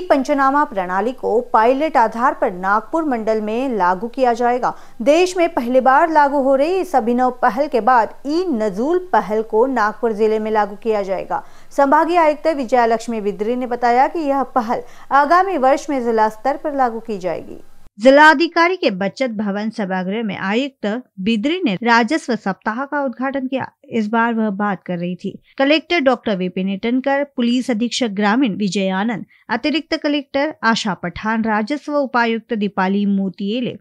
ई पंचनामा प्रणाली को पायलट आधार पर नागपुर मंडल में लागू किया जाएगा देश में पहली बार लागू हो रही इस अभिनव पहल के बाद ई नजूल पहल को नागपुर जिले में लागू किया जाएगा संभागीय आयुक्त विजया लक्ष्मी बिद्री ने बताया कि यह पहल आगामी वर्ष में जिला स्तर पर लागू की जाएगी जिलाधिकारी के बचत भवन सभागृह में आयुक्त बिद्री ने राजस्व सप्ताह का उद्घाटन किया इस बार वह बात कर रही थी collector doctor Vipin Itankar police अधीक्षक ग्रामीण विजय आनंद अतिरिक्त कलेक्टर आशा पठान राजस्व उपायुक्त Deepali Motiyele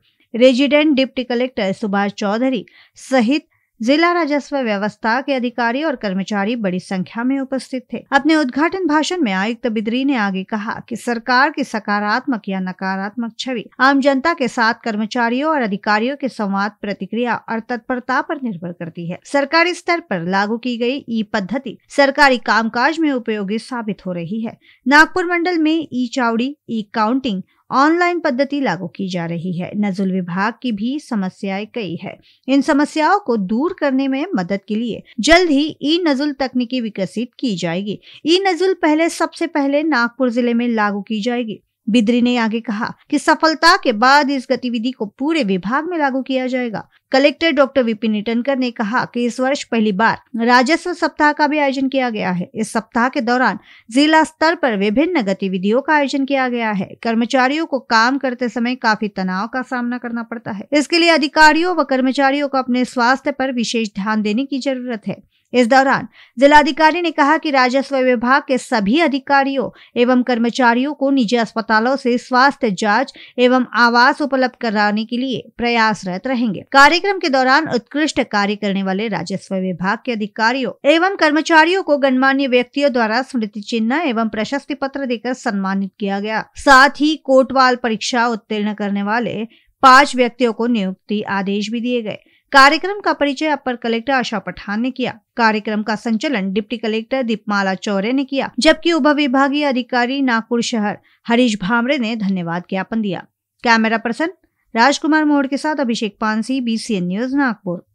resident deputy collector Subhash Chaudhary सहित जिला राजस्व व्यवस्था के अधिकारी और कर्मचारी बड़ी संख्या में उपस्थित थे अपने उद्घाटन भाषण में आयुक्त बिदरी ने आगे कहा कि सरकार की सकारात्मक या नकारात्मक छवि आम जनता के साथ कर्मचारियों और अधिकारियों के संवाद प्रतिक्रिया और तत्परता पर निर्भर करती है सरकारी स्तर पर लागू की गई ई पद्धति सरकारी कामकाज में उपयोगी साबित हो रही है नागपुर मंडल में ई चावड़ी ई काउंटिंग ऑनलाइन पद्धति लागू की जा रही है नजुल विभाग की भी समस्याएं कई है इन समस्याओं को दूर करने में मदद के लिए जल्द ही ई नजुल तकनीकी विकसित की जाएगी ई नजुल पहले सबसे पहले नागपुर जिले में लागू की जाएगी बिद्री ने आगे कहा कि सफलता के बाद इस गतिविधि को पूरे विभाग में लागू किया जाएगा कलेक्टर डॉक्टर विपिन निटनकर ने कहा कि इस वर्ष पहली बार राजस्व सप्ताह का भी आयोजन किया गया है इस सप्ताह के दौरान जिला स्तर पर विभिन्न गतिविधियों का आयोजन किया गया है कर्मचारियों को काम करते समय काफी तनाव का सामना करना पड़ता है इसके लिए अधिकारियों व कर्मचारियों को अपने स्वास्थ्य पर विशेष ध्यान देने की जरूरत है इस दौरान जिलाधिकारी ने कहा कि राजस्व विभाग के सभी अधिकारियों एवं कर्मचारियों को निजी अस्पतालों से स्वास्थ्य जांच एवं आवास उपलब्ध कराने के लिए प्रयासरत रहेंगे कार्यक्रम के दौरान उत्कृष्ट कार्य करने वाले राजस्व विभाग के अधिकारियों एवं कर्मचारियों को गणमान्य व्यक्तियों द्वारा स्मृति चिन्ह एवं प्रशस्ति पत्र देकर सम्मानित किया गया साथ ही कोटवाल परीक्षा उत्तीर्ण करने वाले पांच व्यक्तियों को नियुक्ति आदेश भी दिए गए कार्यक्रम का परिचय अपर कलेक्टर आशा पठान ने किया कार्यक्रम का संचालन डिप्टी कलेक्टर दीपमाला चौरे ने किया जबकि उप विभागीय अधिकारी नागपुर शहर हरीश भामरे ने धन्यवाद ज्ञापन दिया कैमरा पर्सन राजकुमार मोड़ के साथ अभिषेक पानसी बीसीएन न्यूज नागपुर